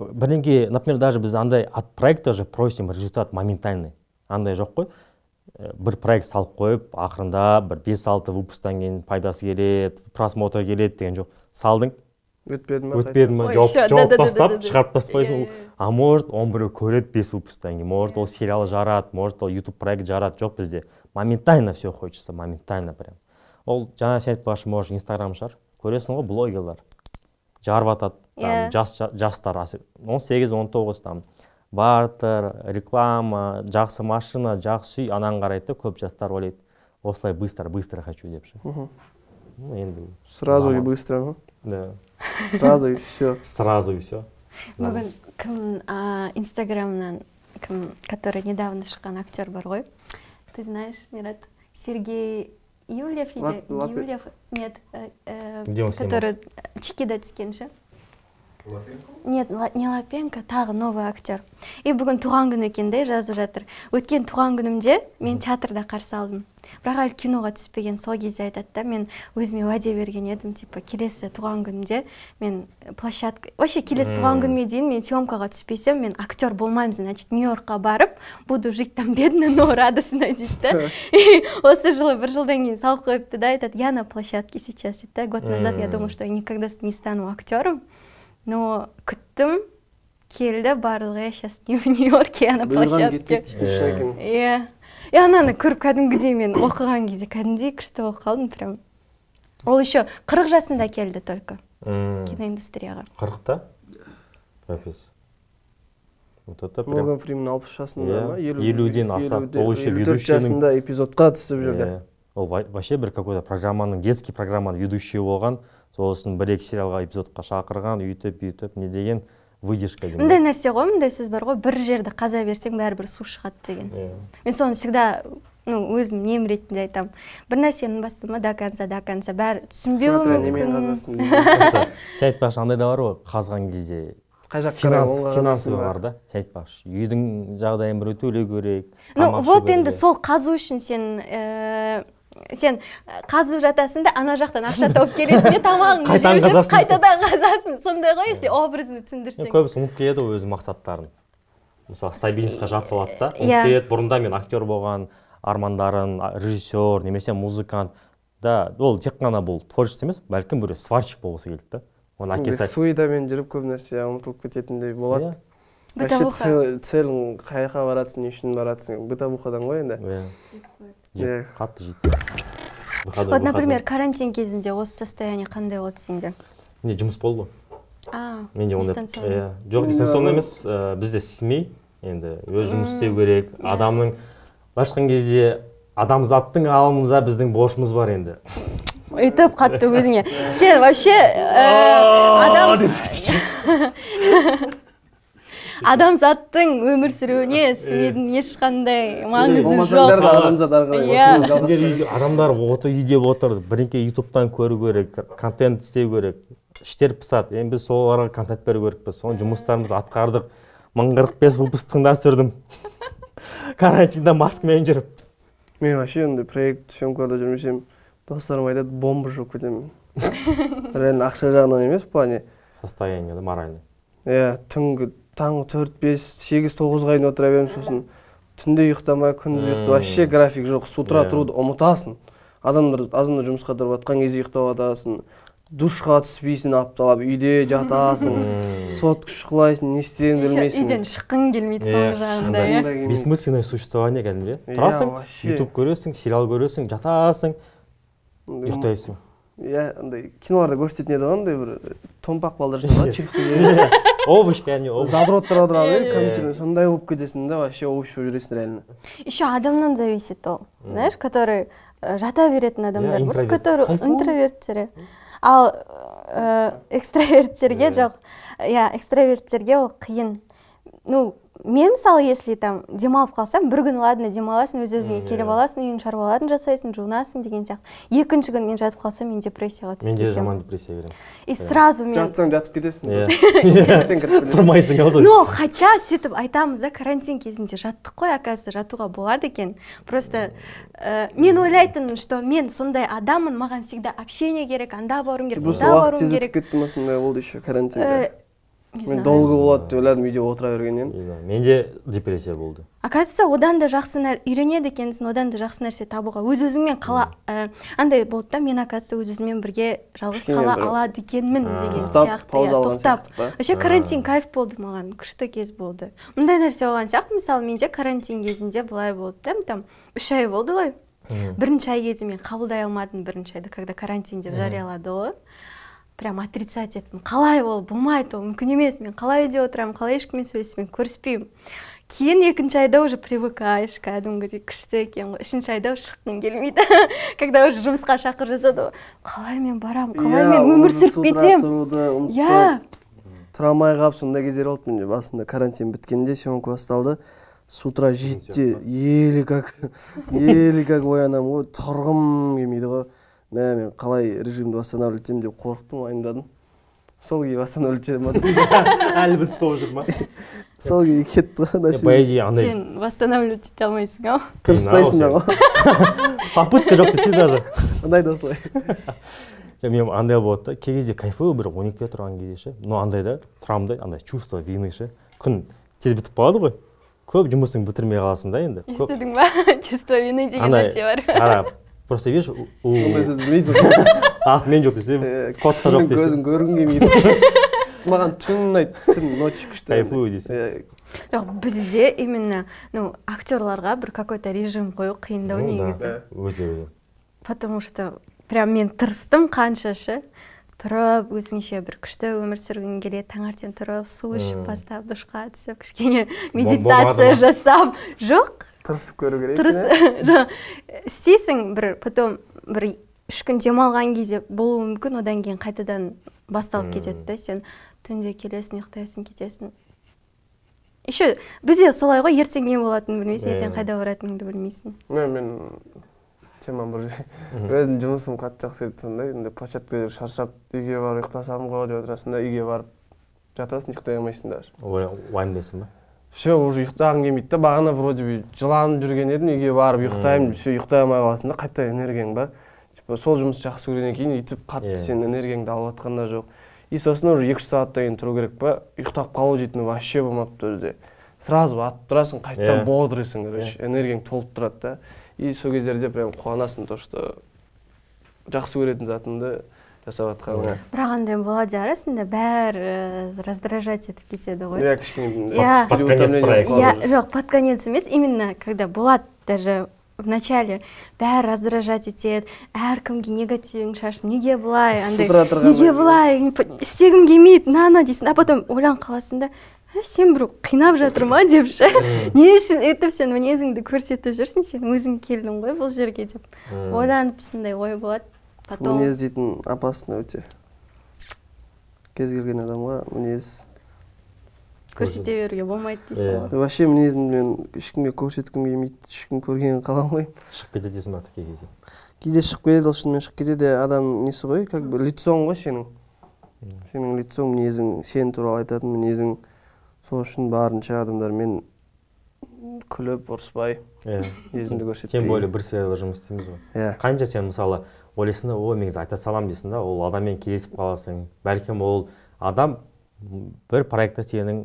бірдеңке например даже біз андай от проекта же просим результат моментальный андай жоқ қой э, бір проект салып қойып ақырында бір бес алты выпусктан кейін пайдасы келеді просмотр келеді деген жоқ салдың өтпеді ма өтпеді ма жауып жауып тастап шығарып тастайсың а может оны біреу көреді бес выпусктан кейін может ол сериал жарады может ол ютуб проект жарады жоқ бізде моментально все хочется моментально прям ол жаңа сен айтып может инстаграм шығар көресің ғой блогерлар жарып жатады жас жастар он сегіз он тоғыз там бартер реклама жақсы машина жақсы үй ананы қарайды да көп жастар ойлайды осылай быстро быстро хочу деп ше ну енді сразу и быстро Да. Сразу и все. Сразу и все. бүгін кім ә, а, инстаграмнан который недавно шыққан актер бар ғой ты знаешь мират сергей юлев или юлев нет э, э, который э, чикида түскен ше нет не лапенко тағы новый актер и бүгін туған күні екен де жазып жатыр өткен туған күнімде мен театрда қарсы алдым бірақ әлі киноға түспеген сол кезде айтады да мен өзіме уәде берген едім типа келесі туған күнімде мен площадка вообще келесі туған күніме дейін мен съемкаға түспесем мен актер болмаймын значит нью йоркқа барып буду жить там бедно но радостно дейді да осы жылы бір жылдан кейін салып қойыпты да айтады я на площадке сейчас дейді да год назад я думаю что я никогда не стану актером но күттім келді барлығы иә. Иә. я сейчас в нью йорке ана площадке иә и ананы көріп кәдімгідей мен оқыған кезде кәдімгідей күшті болып қалдым прям ол еще қырық жасында келді только киноиндустрияға қырықта капец вот это морган фримен алпыс жасында иә. ма елуден асады ол еще төрт жасында эпизодқа түсіп жүрді ол вообще бір какой то программаның детский программаның ведущий болған сосын бір екі сериалға эпизодқа шақырған үйтіп бүйтіп не деген выдержка деген мындай нәрсе ғой мындай сөз бар ғой бір жерді қаза берсең бәрібір су шығады деген yeah. Иә. мен соны всегда ну өзім нем ретінде айтамын бір нәрсені бастама до конца до конца бәрі түсінбеуі мүмкін сен айтпақшы андай да бар ғой қазған кезде қай қарай финансы бар да сен айтпақшы үйдің жағдайын біреу төлеу керек ну вот енді сол қазу үшін сен э, сен э, қазып жатасың да ана жақтан ақша тауып келесің де тамағыңды жеп жүріп қайтадан қазасың сондай ғой если образно түсіндірсең көбісі ұмытып кетеді ғой өз мақсаттарын мысалы стабильностьқа э, жатып алады да ұмытып иә. кетеді бұрында мен актер болған армандарын режиссер немесе музыкант да ол тек қана бұл творчество емес бәлкім біреу сварщик болғысы келді да оны әкесі суедамен жүріп көп нәрсе ұмытылып кететіндей болады иә. вообще целің қай жаққа баратсың не үшін баратсың бытовухадан ғой енді иә иә қатты жейді вот например карантин кезінде осы состояние қандай болды сенде менде жұмыс болды ғой менде ондай иә жоқ дистанционно емес э, бізде сми енді өз жұмыс істеу керек иә. адамның былайша айтқан кезде адамзаттың алдында біздің борышымыз бар енді өйтіп қатты өзіңе сен вообще э, адам адамзаттың өмір сүруіне сменің ешқандай маңызы жоқ иә. адамдар оты үйде отыр бірдеңке ютубтан көру керек контент істеу керек іштер пысады енді біз соларға контент беру керекпіз соны жұмыстарымызды атқардық мың қырық бес выпуск тыңдап түсірдім карантинда маскамен жүріп мен вообще ондай проект съемкаларда жүрмесем достарым айтады бомба болып кетемін реально ақша жағынан емес в плане состояние да моральный иә түнгі таңғы төрт бес сегіз тоғызға дейін отыра беремін сосын түнде ұйықтамай күндіз ұйықтау вообще график жоқ с утра иә. тұруды ұмытасың адамдар азанда жұмысқа тұрып жатқан кезде ұйықтап жатасың душқа түспейсің апталап үйде жатасың сотка шұқылайсың не істеріңді білмейсің үйден шыққың келмейді сол иә, жағында иә бессмысленное существование кәдімгі иә, тұрасың ютуб көресің сериал көресің жатасың ұйықтайсың иә андай киноларда көрсететін еді ғой андай бір э, томпақ балдар шығады овощ кәдімгі овощ отырады ғой компьютер сондай болып кетесің да вообще овощ болып жүресің реально еще адамнан зависит ол знаешь который жата беретін адамдар бар который интроверттерге ал экстраверттерге жоқ иә экстраверттерге ол қиын ну мен мысалы если там демалып қалсам бір күн ладно демаласың өз өзіңе келіп иә. аласың үйіңнің шаруаларын жасайсың жуынасың деген сияқты екінші күн мен жатып қалсам мен депрессияға түсіп кетемін менде жаман депрессия кіремін и иә. сразу мен жатсаң жатып кетесің иә. тұрмайсың но хотя сөйтіп айтамыз да карантин кезінде жаттық қой оказывается жатуға болады екен просто э, мен ойлайтынмын что мен сондай адаммын маған всегда общение керек анда баруым керек бұнда баруым керек кетті ма сондай болды еще карантинде э, мен долго болады деп ойладым үйде отыра бергеннен менде депрессия болды оказывается одан да жақсы үйренеді екенсің одан да жақсы нәрсе табуға өз өзіңмен қала ә, андай болды да мен оказывается өз өзіммен бірге жалғыз қала алады екенмін деген сияқты иә, вообще карантин кайф болды маған күшті кез болды мындай нәрсе болған сияқты мысалы менде карантин кезінде былай болды да там үш ай болды ғой бірінші ай кезі мен қабылдай алмадым бірінші айды когда карантин деп жариялады ғой прям отрицать еттім қалай ол болмайды ол мүмкін емес мен қалай үйде отырамын қалай ешкіммен сөйлеспеймін көріспеймін кейін екінші айда уже привыкаешь кәдімгідей күшті екен ғой үшінші айда уже шыққың келмейді когда уже жұмысқа шақырып жатады ғой қалай мен барамын қалай иә, мен өмір сүріп кетемін иә тұра алмай қалып сондай кездер болды менде басында карантин біткенде съемка басталды с утра жетіде елі как елі как оянамын ғой тұрғым келмейді ғой мә мен қалай режимді восстанавливать етемін деп қорықтым уайымдадым сол күйі восстанавливать ете алмадым әлі бітіс болып жүр ма сол күйі кетті ғой по сен восстанавливать ете алмайсың ау тырыспайсың да ғой попытка жоқ десе даже ұнайды осылай мен андай болады да кей кезде кайфовый бір он екіде тұрған кезде ше но андай да тұрамын да андай чувство вины ше күн тез бітіп қалады ғой көп жұмысың бітірмей қаласың да енді естідің ба чувство вины деген нәрсе бар просто видишь ол атымен жоқ десе кодта жоқ десе келмейді маған түн ұнайды түн ночь күшті кайфую дейсің э, жоқ бізде именно ну актерларға бір какой то режим қою қиындау негізі өте өте потому что прям мен тырыстым қанша ше тұрып өзіңше бір күшті өмір сүргің келеді таңертең тұрып су ішіп бастап душқа түсіп кішкене медитация жасап жоқ тырысып көру керек тырыс иә? істейсің бір потом бір үш күн демалған кезде болуы мүмкін одан кейін қайтадан басталып кетеді да сен түнде келесің ұйықтайсың кетесің еще бізде солай ғой ертең не болатынын білмейсің ертең қайда баратыныңды білмейсің мен темам бір өзімнің жұмысым қатты жақсы еді сондай енді площадкада шаршап үйге барып ұйықтасам ғой деп отырасың да үйге барып жатасың ұйықтай алмайсың даже уайымдайсың ба все уже ұйықтағым келмейді да бағана вроде бы жыланып жүрген едім үйге барып ұйықтаймын все ұйықтай алмай қаласың да қайта энергияң бар типа сол жұмысты жақсы көргеннен кейін өйтіп қатты yeah. Иә. сен энергияңды алып жатқан да жоқ и сосын уже екі үш сағаттан кейін тұру керек па ұйықтап қалу дейтіні вообще болмапты өзде сразу атып тұрасың қайтадан yeah. Иә. бодрыйсың короче иә. энергияң толып тұрады да и сол кездерде прям қуанасың то что жақсы көретін затыңды жасап жатқаныңа бірақ андай болады арасында бәрі э, раздражать етіп кетеді ғой иә кішкене иә жоқ под конец емес именно когда болады даже в начале бәрі раздражать етеді әркімге негативің шашып неге былай андай неге былай істегім келмейді мынаны дейсің а потом ойланып қаласың да «Э, сен біреу қинап жатыр ма деп ше не үшін өйтіп сен мінезіңді көрсетіп жүрсің сен өзің келдің ғой бұл жерге деп ойланып сондай ой болады потом мінез дейтін опасно өте кез келген адамға мінез көрсете беруге болмайды э, дейсің ғой yeah. Э, вообще мінезімді мен ешкімге көрсеткім келмейді ешкім көргенін қаламаймын шығып кетеді дейсің ба кей кезде кейде шығып кетеді ол шынымен шығып кетеді адам несі ғой как бы лицоң ғой сенің сенің лицоң мінезің сен туралы айтатын мінезің сол үшін барынша адамдармен күліп ұрыспай иә э, мінезіңді көрсетпей тем более бір сферада жұмыс істейміз ғой иә қанша сен мысалы ойлайсың да о негізі айта саламын дейсің да ол адаммен кездесіп қаласың бәлкім ол адам бір проектті сенің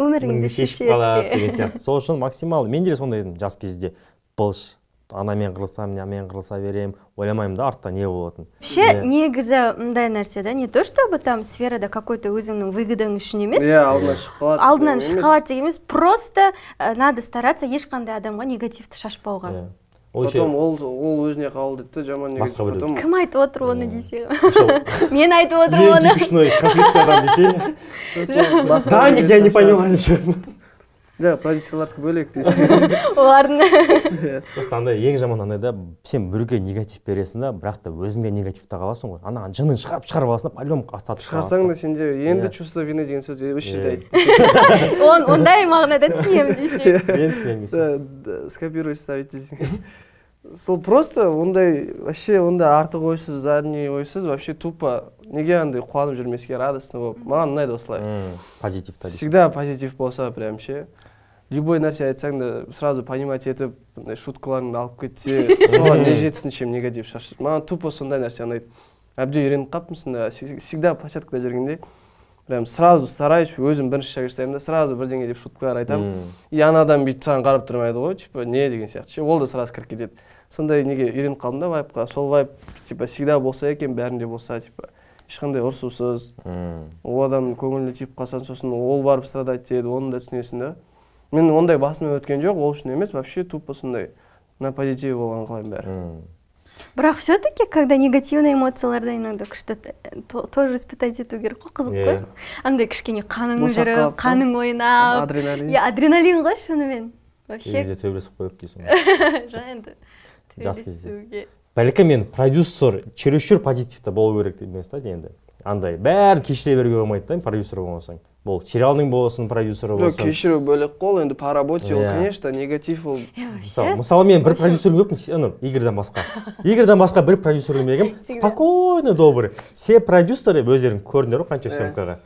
өміріңді шешіп қалады деген сияқты сол үшін максимал, мен де сондай едім жас кезде былш анамен қырылсам мынамен қырылыса беремін ойламаймын да артта не болатынын вообще иә. негізі мындай нәрсе да не то чтобы там сферада какой то өзіңнің выгодаң үшін емес иә алдынан шығып қалады алдынан шығып қалады деген емес просто э, надо стараться ешқандай адамға негативті шашпауға иә потом ол ол өзіне қалды деді да жаман басқа біреу кім айтып отыр оны десе мен айтып отырмын оны типичной конфликтный адам десе даник я не поняла деп шығады жоқ продюсерлардікі бөлек дейсің олардың просто андай ең жаман андай да сен біреуге негатив бересің да бірақ та өзіңде негативті қаласың ғой анаған жынын шығарып шығарып аласың да по любому остаток шығарсаң да сенде енді иә. чувство вины деген сөз осы жерде айт ондай мағынада түсінемін десең иә. мен түсінемін скопировать ставить десең сол просто ондай вообще ондай артық ойсыз задний ойсыз вообще тупо неге андай қуанып жүрмеске радостный болып маған ұнайды осылай всегда позитив болса прям ше любой нәрсе айтсаң да сразу понимать етіп мындай шуткаларыңды алып кетсе соған не жетсін чем негатив шашы маған тупо сондай нәрсе ұнайды әбден үйреніп қалыппын сонда всегда площадкада жүргенде прям сразу стараюсь өзім бірінші шаг да сразу бірдеңе деп шуткалар айтамын и ана адам бүйтіп саған қарап тұрмайды ғой типа не деген сияқты ше ол да сразу кіріп кетеді сондай неге үйреніп қалдым да вайпқа сол вайп типа всегда болса екен бәрінде болса типа ешқандай ұрсусыз ол адамның көңіліне тиіп қалсаң сосын ол барып страдать етеді оны да түсінесің да мен ондай басымнан өткен жоқ ол үшін емес вообще тупо сондай на позитиве болған қалаймын бәрі бірақ все таки когда негативный эмоцияларды иногда күшті тоже испытать ету керек қой қызық қой иә. андай кішкене қаның жүріп қаның ойнап адреналин иә адреналин ғой шынымен вообще төбелесіп қойып дейсің жоқ енді жас кезде бәлкім енді продюсер чересчур позитивті болу керек емес та енді андай бәрін кешіре беруге болмайды да продюсер болмасаң бұл сериалдың болсын продюсері болсын кешіру бөлек қой енді по работе ол иә. конечно негатив ол мысалы мысалы мен бір продюсер көрмеппін игорьдан басқа игорьдан басқа бір продюсер көрмегенмін спокойно добрый все продюсеры өздерің көрдіңдер ғой қанша съемкаға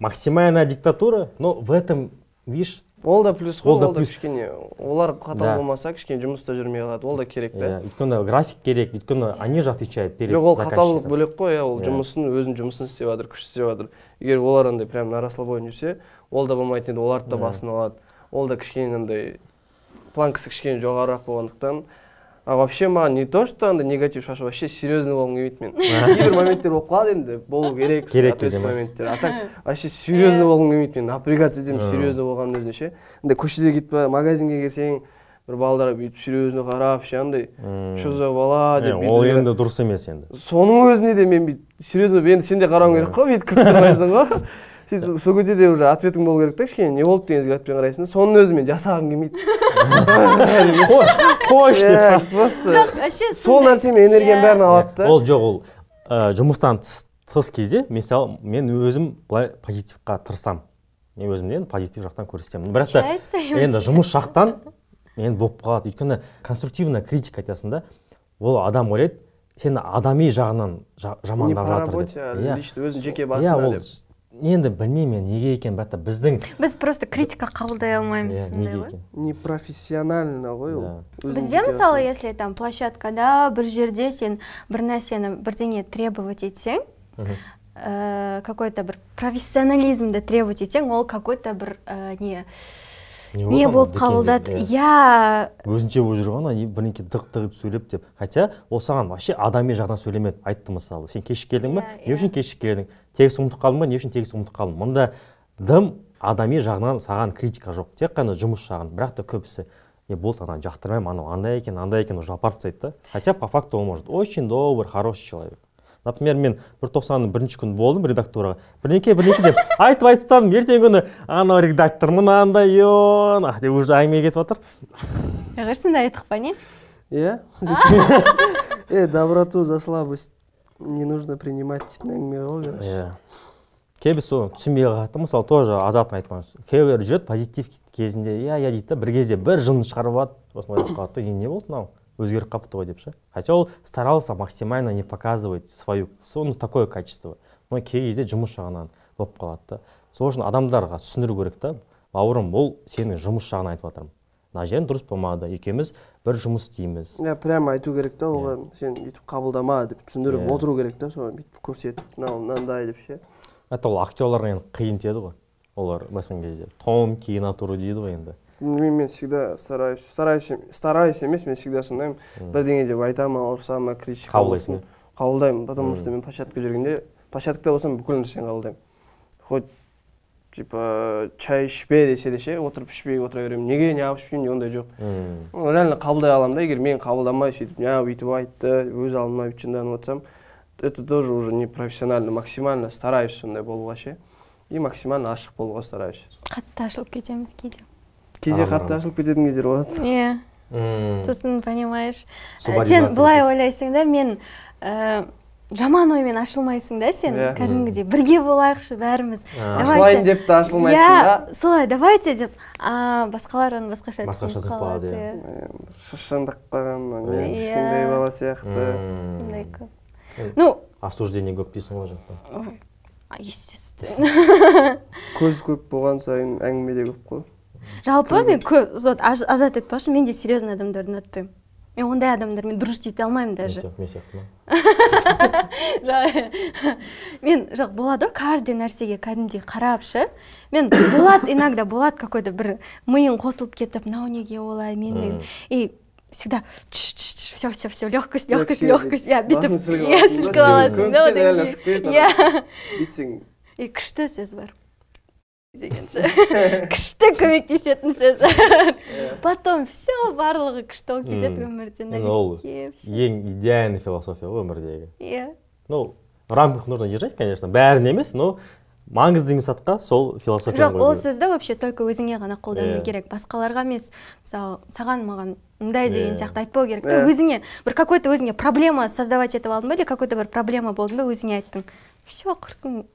максимальная диктатура но в этом видишь ол да плюс қой ол да плюс кішкене олар қатал болмаса кішкене жұмыста жүрмей қалады ол да керек та иә өйткені график керек өйткені они же отвечают перед жоқ ол қаталдық бөлек қой иә ол иә. жұмысын өзінің жұмысын істеп жатыр күш істеп жатыр егер олар андай прям на расслабоне жүрсе ол да болмайтын еді оларды да басын алады ол да кішкене андай планкасы кішкене жоғарырақ болғандықтан а вообще маған не то что андай негатив шашып вообще серьезный болғым келмейді мен кейбір моменттер болып қалады енді болу керек керек кезде моменттер а так вообще серьезный болғым э. келмейді мен напрягаться етемін серьезный болғанның өзіне ше андай көшеде кетіп магазинге келсең бір балдар бүйтіп серьезно қарап ше андай че за бала э, деп ол енді дұрыс емес енді соның өзіне де мен бүйтіп серьезно енді сен де қарауың керек қой бүйтіп кіріп тұрмайсың ғой сөйтіп сол кезде де уже ответің болу керек та кішкене не болды деген взглядпен қарайсың да соның өзі мен жасағым келмейді қойшы деп просто сол нәрсемен энергияның бәрін алады да ол жоқ ол э, жұмыстан тыс кезде мысалы мен өзім былай позитивқа тырысамын мен өзімді енді позитив жақтан көрсетемін бірақ та енді жұмыс жақтан енді болып қалады өйткені конструктивная критика айтасың да ол адам ойлайды сені адами жағынан жамандап жатыр деп иә. лично өзінің жеке басына иә, деп енді білмеймін мен неге екенін бірақ та біздің біз просто критика қабылдай алмаймыз иә, сондай ғой непрофессионально ғой ол бізде мысалы если там площадкада бір жерде сен бір нәрсені бірдеңе требовать етсең ә, э, какой то бір профессионализмді требовать етсең ол какой то бір ә, не не болып қабылдады иә. иә өзінше болып жүр ғой ана бірдеңке дық дық сөйлеп деп хотя ол саған вообще адами жағынан сөйлемеді айтты мысалы сен кешігіп келдің ба иә, не иә. үшін кешігіп келдің тегіс ұмытып қалдың ба не үшін тегіс ұмытып қалдың мұнда дым адами жағынан саған критика жоқ тек қана жұмыс жағын бірақ та көбісі е болды ананы жақтырмаймын анау андай екен андай екен уже апарып тастайды да хотя по факту он может очень добрый хороший человек например мен бір тоқсанның бірінші күні болдым редактураға бірнеке бірнеке деп айтып айтып тастадым ертеңгі күні анау редактор мынандай ион деп уже әңгіме кетіп жатыр ағаш сонда айттық па не иә э доброту за слабость не нужно принимать дейтін әңгіме ғой короче иә кейбір соны түсінбей қалады мысалы тоже азаттың айтқаны кейбіреулер жүреді позитив кезінде иә иә дейді да бір кезде бір жын шығарып алады сосын ойлап қалады да не болды мынау өзгеріп қалыпты ғой деп ше хотя ол старался максимально не показывать свою ну такое качество но кей кезде жұмыс жағынан болып қалады да сол үшін адамдарға түсіндіру керек та бауырым бұл сенің жұмыс жағын айтып жатырмын мына жерің дұрыс болмады екеуміз бір жұмыс істейміз иә прямо айту керек та иә. оған сен өйтіп қабылдама деп түсіндіріп иә. отыру керек та соған бүйтіп көрсетіп мынау мынандай деп ше это ол актерларға енді қиын тиеді ғой олар басқан кезде тон киенатуру дейді ғой енді мен всегда стараюсь стараюсь стараюсь емес мен всегда сондаймын бірдеңе деп айта ма ұрса ма клич қабылдайсың қабылдаймын потому что мен площадка жүргенде площадкада болсам бүкіл нәрсені қабылдаймын хоть типа чай ішпе десе де ше отырып ішпей отыра беремін неге неғып ішпеймін ондай жоқ реально қабылдай аламын да егер мен қабылдамай сөйтіп неғып өйтіп айтты өз алдыма бүйтіп жынданып отырсам это тоже уже не профессионально максимально стараюсь сондай болуға ше и максимально ашық болуға стараюсь қатты ашылып кетеміз кейде кейде қатты ашылып кететін кездер болады иә сосын понимаешь э, сен былай ойлайсың да мен э, жаман оймен ашылмайсың да сен кәдімгідей бірге болайықшы бәріміз ашылайын деп те ашылмайсың иә, да солай давайте деп а басқалар оны басқаша қалады иә қалған иә. иә. кішкентай бала сияқты сондай көп ну осуждение көп дейсің ғой жақта естественно көз көп болған сайын әңгіме де көп қой жалпы мен көп вот азат айтпақшы мен де серьезный адамдарды ұнатпаймын мен ондай адамдармен дружить ете алмаймын даже мен сияқты ма мен жоқ болады ғой каждый нәрсеге кәдімгідей қарап ше мен болады иногда болады какой то бір миың қосылып кетіп мынау неге олай мен и всегда все все все легкость легкость легкость иә бүйтіп иә сілкіп аласың да иә бүйтсең и күшті сөз бар дегенше күшті көмектесетін сөз иә. потом все барлығы күшті болып кетеді өмірде ол ең идеальный философия ғой өмірдегі иә ну в рамках нужно держать конечно бәрін емес но маңызды мақсатқа сол философия жоқ ол сөзді вообще только өзіңе ғана қолдану иә. керек басқаларға емес мысалы саған маған мындай деген иә. сияқты айтпау керек yeah. өзіңе бір какой то өзіңе проблема создавать етіп алдың ба или какой то бір проблема болдың ба өзіңе айттың все құрсын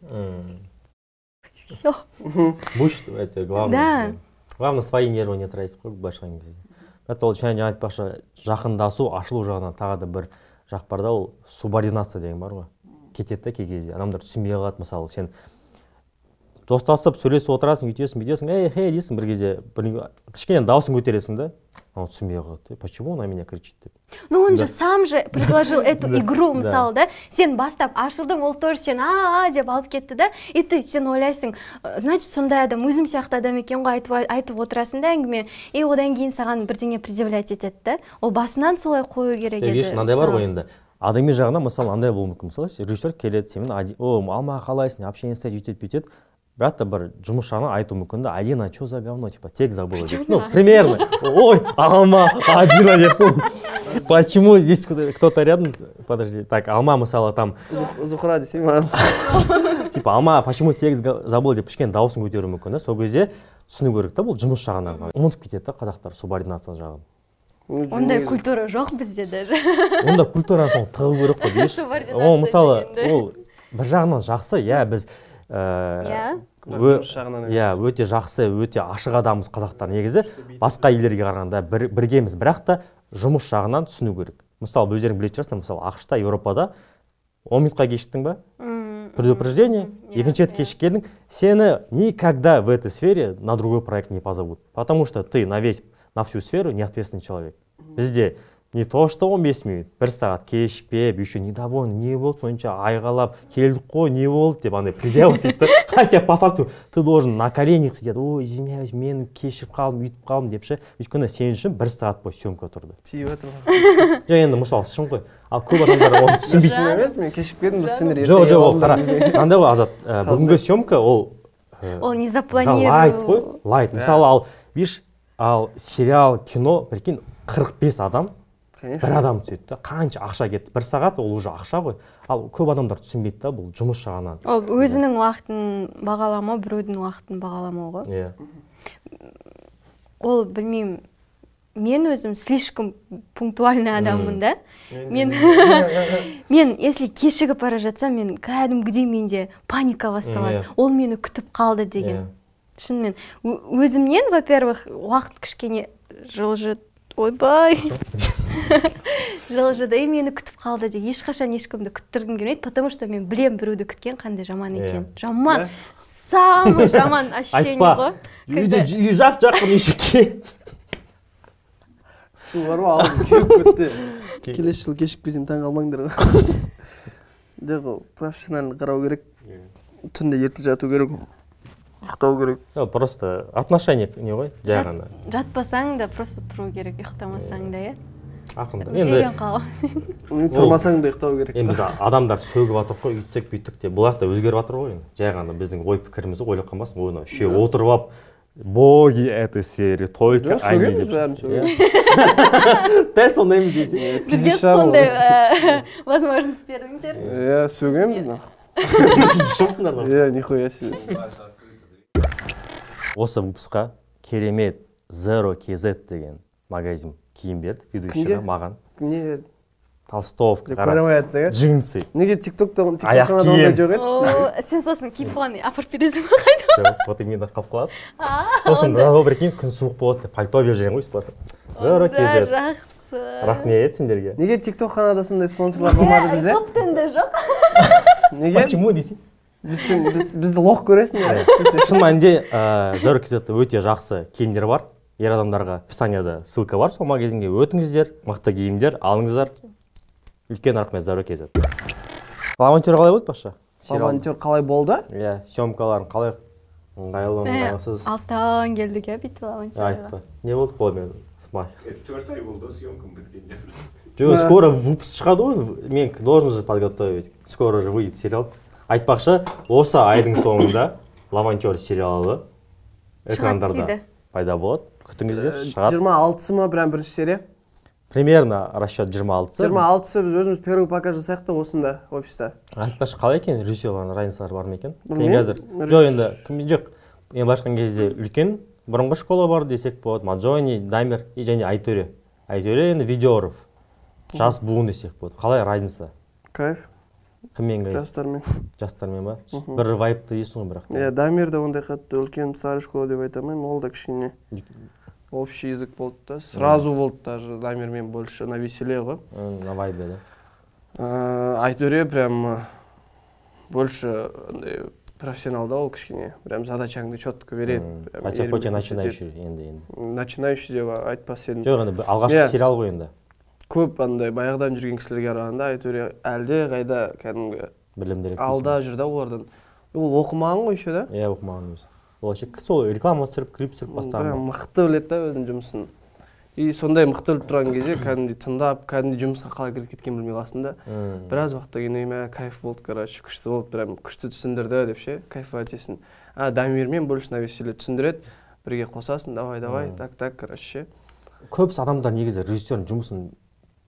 все мышцы это главное да главное свои нервы не тратить қой былайша айтқан кезде это ол жаңа айтпақшы жақындасу ашылу жағынан тағы да бір жақ бар да ол субординация деген бар ғой кетеді да кей кезде адамдар түсінбей қалады мысалы сен достасып сөйлесіп отырасың үйтесің бүйтесің эй хей дейсің бір кезде кішкене дауысын көтересің да а түсінбей қалады почему она меня кричит деп ну он же сам же предложил эту игру мысалы да сен бастап ашылдың ол тоже сен а, деп алып кетті да и ты сен ойлайсың «Э, значит сондай адам өзім сияқты адам екен ғой айтып, отырасың да әңгіме и одан кейін саған бірдеңе предъявлять етеді да ол басынан солай қою керек э, еді мынандай бар ғой енді адами жағынан мысалы андай болуы мүмкін мысалы режиссер келеді сенімен о алма қалайсың общение істейді өйтеді бүйтеді бірақ та бір жағынан айту мүмкін да алина че за говно типа тек забыла деп ну примерно ой алма алина деп почему здесь кто то рядом подожди так алма мысалы там зухра десе типа алма почему тек забыл деп кішкене дауысын көтеруі мүмкін да сол кезде түсіну керек та бұл жұмыс жағынан ұмытып кетеді да қазақтар субординация жағын ондай культура жоқ бізде даже ондай культураны соны тығу керек қой о мысалы ол бір жағынан жақсы иә біз Э, иә. иә өте жақсы өте ашық адамбыз қазақтар негізі басқа елдерге қарағанда бір, біргеміз бірақ та жұмыс жағынан түсіну керек мысалы өздерің білетін шығарсыңдар мысалы ақш та еуропада он минутқа кешіктің ба предупреждение екінші рет сені никогда в этой сфере на другой проект не позовут потому что ты на весь на всю сферу не неответственный человек бізде не то что он бес минут бір сағат кешікпеп еще недовольны не болды сонша айғалап келдік қой не болды деп андай предъява істейді да хотя по факту ты должен на коленях сидеть ой извиняюсь мен кешігіп қалдым үйтіп қалдым деп ше өйткені сен үшін бір сағат бойы съемка тұрды тиіп жатыр ғой жоқ енді мысалы шын ғой ал көп адамдар оны түсінбейді шын емес мен кешігіп келдім біз сендер жоқ жоқ ол қара мынандай ғой азат э, бүгінгі съемка ол э, ол не запланирован лайт қой лайт мысалы ал видишь ал сериал кино прикинь қырық бес адам конечно бір адам түседі да қанша ақша кетті бір сағат ол уже ақша ғой ал көп адамдар түсінбейді да бұл жұмыс жағынан ол өзінің уақытын бағаламау біреудің уақытын бағаламау ғой иә ол білмеймін мен өзім слишком пунктуальный адаммын да мен мен если кешігіп бара жатсам мен кәдімгідей менде паника басталады ол мені күтіп қалды деген иә. шынымен өзімнен во первых уақыт кішкене жылжыт ойбай и мені күтіп қалды деп ешқашан ешкімді күттіргім келмейді потому что мен білем біреуді күткен қандай жаман иә. екен жаман самый жаман ощущение ғой үйде үй жап жақын үйшікке су бар ма аузым күйіп кетті келесі жылы кешікпесем таң қалмаңдар жоқ ол профессионально қарау керек түнде ерте жату керек ұйықтау керек просто отношение не ғой жай ғана жатпасаң да просто тұру керек ұйықтамасаң да иә ақырындап енді тұрмасаң да ұйықтау керек енді біз адамдар сөгіп жатырмық қой үйттік бүйттік деп бұлар да өзгеріп жатыр ғой енді жай ғана біздің ой пікіріміз ойлап қалмасын ойына үшеу отырып алып боги этой серии только жоқ сөгеміз бәрін иә. дәл сондаймыз десең бізге сондай э, возможность бердіңдер иә сөгеміз нахуй иә нихуя себе осы выпусқа керемет зеро kz деген магазин киім берді ведущийға маған не берді толстовка жатсаң алмай джинсы неге тик токта аяқ киім жоқ еді сен сосын киіп қойған апарып бересің ба қайда жоқ вот именно қалып қалады сосын добрый кейін күн суық болады деп пальто беріп жүрген ғой сөйтіп жақсы рахмет сендерге неге тик токханада сондай спонсорлар болмады бізде топтенде жоқ неге почему десең бізді лох көресің шын мәнінде э, зөркизетте өте жақсы киімдер бар ер адамдарға описанияда ссылка бар сол магазинге өтіңіздер мықты киімдер алыңыздар үлкен рахмет зәуре kz волонтер қалай болды басша волонтер қалай болды иә съемкаларың қалай ыңғайлы ә, ыңғайсыз алыстан келдік иә бүйтіп волонтерға айтпа не болды қолмен төрт ай болды ғой съемкам біткеніне жоқ ә. скоро выпуск шығады ғой мен должен же подготовить скоро же выйдет сериал айтпақшы осы айдың соңында волонтер сериалы экрандарда пайда болады күтіңіздер э, шығады жиырма алтысы ма прям бірінші серия примерно расчет жиырма алтысы жиырма алтысы біз өзіміз первый показ жасайық та осында офиста айтпашы қалай екен режиссерлардың разницалары бар ма екен мен қазір жоқ енді кім жоқ енді былайша айтқан кезде үлкен бұрынғы школа бар десек болады маджони даймер и және айтөре айтөре енді видеоров жас буын десек болады қалай разница кайф кіммен гаи жастармен жастармен ба бір вайбты дейсің ғой бірақ иә дамир да ондай қатты үлкен старый школа деп айта алмаймын ол да кішкене общий язык болды да сразу болды даже дамирмен больше на веселе ғой на вайбе да айтөре прям э, больше андай профессионал да ол кішкене прям задачаңды четко береді хотя бы начинающий енді енді начинающий деп айтпас едім жоқ енді алғашқы иә. сериал ғой енді көп андай баяғыдан жүрген кісілерге қарағанда әйтеуір әлде қайда кәдімгі білімдірек алда жүр да олардан ол оқымаған ғой еще да иә оқымаған өзі ол вообще сол реклама түсіріп клип түсіріп бастаған прям мықты біледі да өзінің жұмысын и сондай мықты біліп тұрған кезде кәдімгідей тыңдап кәдімгідей жұмысқа қалай кіріп кеткенін білмей қаласың да біраз уақыттан кейін мә кайф болды короче күшті болды прям күшті түсіндірді деп ше кайфовать етесің а дамирмен больше на веселе түсіндіреді бірге қосасың давай давай так так короче ше көбісі адамдар негізі режиссердің жұмысын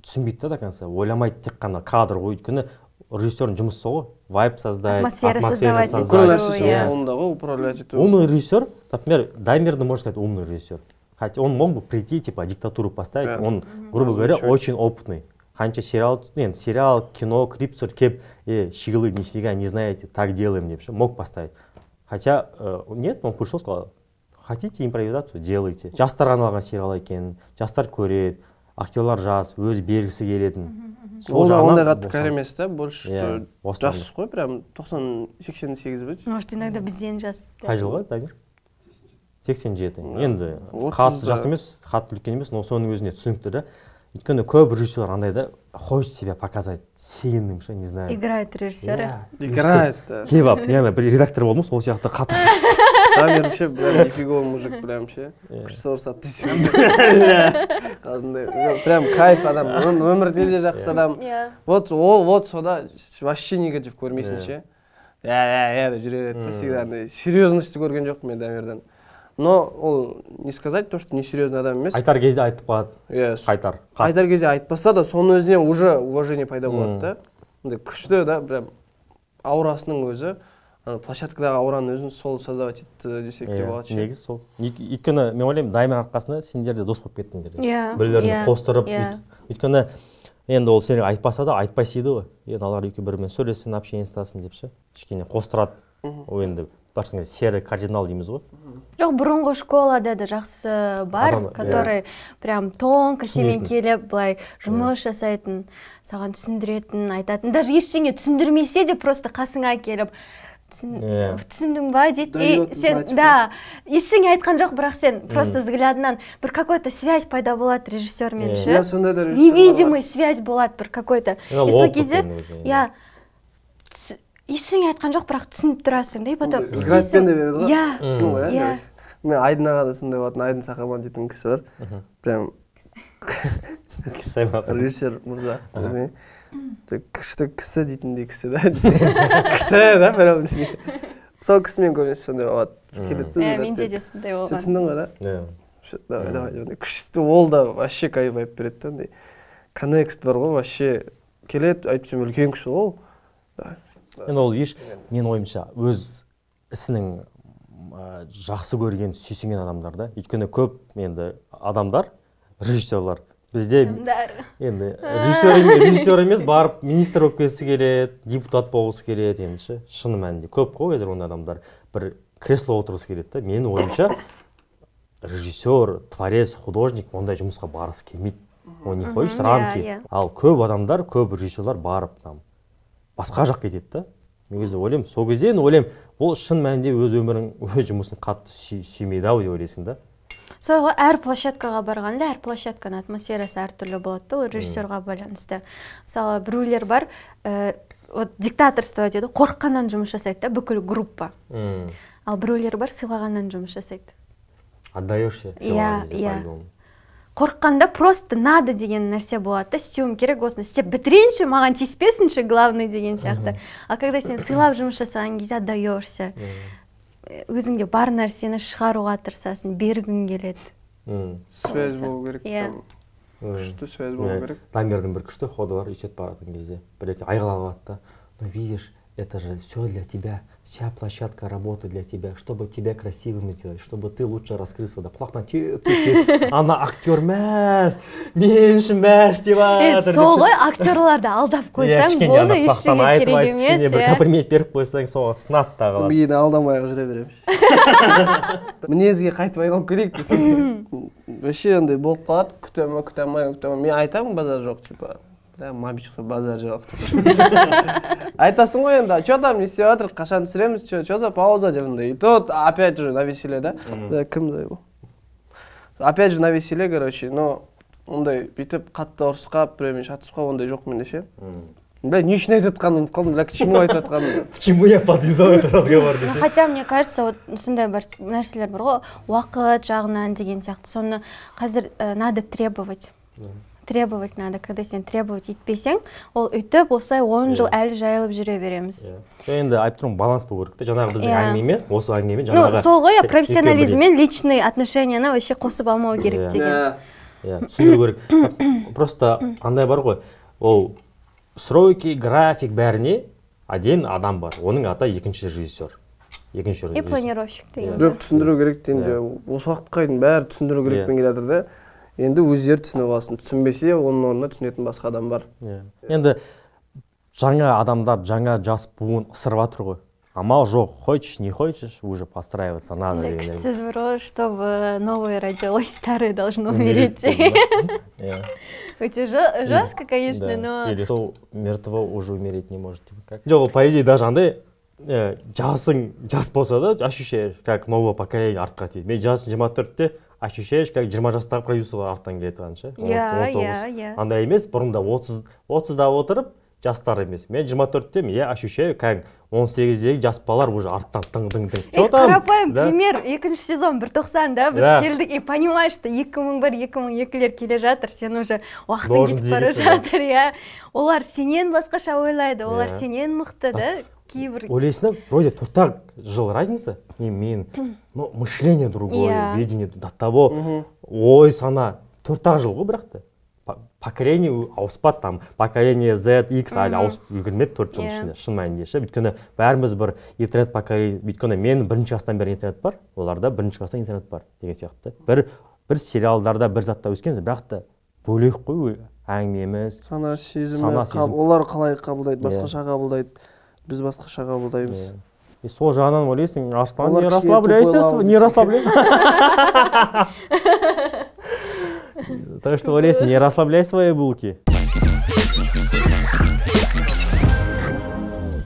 түсінбейді да до конца ойламайды тек қана кадр ғой өйткені режиссердің жұмысы сол ғой вайб создать атмосфера создавать қолында иә. ғой управлять ету умный режиссер например даймерді можно сказать умный режиссер хотя он мог бы прийти типа диктатуру поставить он грубо говоря очень опытный қанша сериал енді сериал кино клип түсір келіп е щеглы нифига не знаете так делаем деп ше мог поставить хотя э, нет он пришел сказал хотите импровизацию делайте жастарға арналған сериал екен жастар көреді актерлар жас өз бергісі келетін ол да ондай қатты кәрі емес та больше иә, что жассыз ғой прям тоқсан сексен сегіз ба может иногда бізден жас қай жылғы тагер сексен жеті енді қатты жас емес қатты үлкен емес но соның өзіне түсінікті да өйткені көп режиссер андай да хочет себя показать сильным ше не знаю играет режиссеры иә. играет алып мен ана бір редактор болдым сол сияқты қатты камерші ше прям нифиговый мужик прям ше күшті ұрысады дейсің прям кайф адам өмірде де жақсы адам вот ол вот сода вообще негатив көрмейсің ше иә иә деп жүре береді всегда андай серьезностьті көрген жоқпын мен дамирдан но ол не сказать то что несерьезный адам емес айтар кезде айтып қалады иә қайтар айтар кезде айтпаса да соның өзіне уже уважение пайда э. болады да күшті да прям аурасының өзі ана площадкадағы аураның өзін сол создавать етті десек те иә, болады ше негізі сол өйткені мен ойлаймын дайман арқасында сендер де дос болып кеттіңдер иә бірлеріңді иә, қостырып иә. өйткені енді ол сендерге айтпаса да айтпай сүйді ғой енді олар екеуі бір бірімен сөйлессін общение ұстасын деп ше кішкене қостырады ол енді былайша айтқан серый кардинал дейміз ғой жоқ бұрынғы школада да жақсы бар который прям тонко сенімен келіп былай жұмыс жасайтын саған түсіндіретін айтатын даже ештеңе түсіндірмесе де просто қасыңа келіп Иә. түсіндің ба дейді сен да ештеңе айтқан жоқ бірақ сен просто взглядынан бір какой то связь пайда болады режиссермен ше иә сондай да невидимый связь болады бір какой то и сол кезде иә ештеңе айтқан жоқ бірақ түсініп тұрасың да и потом взглядпен де береді ғой иә ғой иә. мен айдын аға да сондай болатын айдын сақаман дейтін кісі бар прям режиссер мырза күшті кісі дейтіндей кісі да кісі да прям сол кісімен көбінесе сондай болады келеді иә менде де сондай болған түсіндің ғой да иә давай давай деп күшті ол да вообще кайф айтып береді да андай коннект бар ғой вообще келеді айтып жүрсем үлкен кісі ғой ол енді ол еш менің ойымша өз ісінің жақсы көрген сүйсінген адамдар да өйткені көп енді адамдар режиссерлар бізде енді режиссер емес барып министр болып кеткісі келеді депутат болғысы келеді енді ше шын мәнінде көп қой қазір ондай адамдар бір кресло отырғысы келеді да менің ойымша режиссер творец художник ондай жұмысқа барғысы келмейді он не хочет рамки иә, иә. ал көп адамдар көп режиссерлар барып там басқа жақ кетеді да мен өзі ойлаймын сол кезде енді ойлаймын бұл шын мәнінде өз өмірін өз жұмысын қатты сүймейді ау деп ойлайсың да сол ғой әр площадкаға барғанда әр площадканың атмосферасы әртүрлі болады да ол режиссерға байланысты мысалы біреулер бар ә, вот диктаторство дейді ғой қорыққаннан жұмыс жасайды да бүкіл группа Үм. ал біреулер бар сыйлағаннан жұмыс жасайды отдаешься иә иә қорыққанда просто надо деген нәрсе болады да істеуім керек осыны істеп бітірейінші маған тиіспесінші главный деген сияқты ал когда сен сыйлап жұмыс жасаған кезде отдаешься өзіңде бар нәрсені шығаруға тырысасың бергің келеді связь болу керек иә күшті связь болу керек дамирдің бір күшті ходы бар өйтеді баратын кезде бір екі айқайлап алады да видишь Это же все для тебя, вся площадка работы для тебя, чтобы тебя красивым сделать, чтобы ты лучше раскрылся. Да құлақтан теуіп ана актер мәз, менші мәз деп жатыр. Э, сол ғой актерларды алдап қойсаң болды ештеңе керек емес. Бір комплимент беріп қойсаң сол сынады да қалады. Мен алдамай ақ жүре беремін. Мінезге қайтып айналып келейік десең. Вообще андай болып қалады, күте алмай, күте күте Мен айтамын базар жоқ типа да маме шықса базар жоқ айтасың ғой енді че там не істеп жатыр қашан түсіреміз че че за пауза деп андай и тут опять же на веселе да кім опять же на веселе короче но ондай бүйтіп қатты ұрысқап біреумен шатысып қалып ондай жоқ менде ше бля не үшін айтып жатқанын ұмытып қалдым бля к чему айтып жатқанын к чему я подвязал этот разговор десе хотя мне кажется вот сондай бір нәрселер бар ғой уақыт жағынан деген сияқты соны қазір э, надо требовать требовать надо когда сен требовать етпесең ол үйтіп осылай он жыл иә. әлі жайылып жүре береміз иә. енді айтып тұрмын баланс болу керек те жаңағы біздің иә. әңгімемен осы әңгімемен жаңағы сол ғой иә профессионализм мен личный отношенияны вообще қосып алмау керек деген иә түсіндіру керек просто андай бар ғой ол стройки график бәріне один адам бар оның аты екінші режиссер екінші и планировщик деген жоқ түсіндіру керек енді осы уақытқа дейін бәрі түсіндіру керекпен келе жатыр да енді өздері түсініп алсын түсінбесе оның орнына түсінетін басқа адам бар иә енді жаңа адамдар жаңа жас буын ысырып жатыр ғой амал жоқ хочешь не хочешь уже подстраиваться надо сөз бар ғой чтобы новое родилось старое должно умереть өте э. жестко конечно но или мертво уже умереть не может жоқ ол по идее даже андай э, жасың жас болса да ощущаешь как новое поколение артқа тиеді мен жасым жиырма төртте ощущаешь как жиырма жастағы продюсерлар арттан келе жатқан ше иә иә иә андай емес бұрында отыз отызда отырып жастар емес мен жиырма төрттемін иә ощущаю кәдімгі он сегіздегі жас балалар уже арттан тың тың тың қарапайым пример екінші сезон бір тоқсан да біз келдік и понимаешь что екі мың бір екі мың екілер келе жатыр сен уже уақытың кетіп бара жатыр иә олар сенен басқаша ойлайды олар иә. сенен мықты да кейбір ойлайсың да вроде төрт жыл разница не мен но мышление другое видение до того ой сана төрт ақ жыл ғой бірақ та поколение ауыспады там поколение z x әлі ауысып үлгермеді төрт жыл ішінде шын мәнінде ше өйткені бәріміз бір интернет поколение өйткені мен бірінші класстан бері интернет бар оларда бірінші класстан интернет бар деген сияқты бір бір сериалдарда бір затта өскенбіз бірақ та бөлек қой әңгімеміз сана сезімі олар қалай қабылдайды басқаша қабылдайды біз басқаша қабылдаймыз и иә. сол жағынан ойлайсың арслан не расслабляйсыз не расслабляйсыз так что ойлайсың не расслабляй свои булки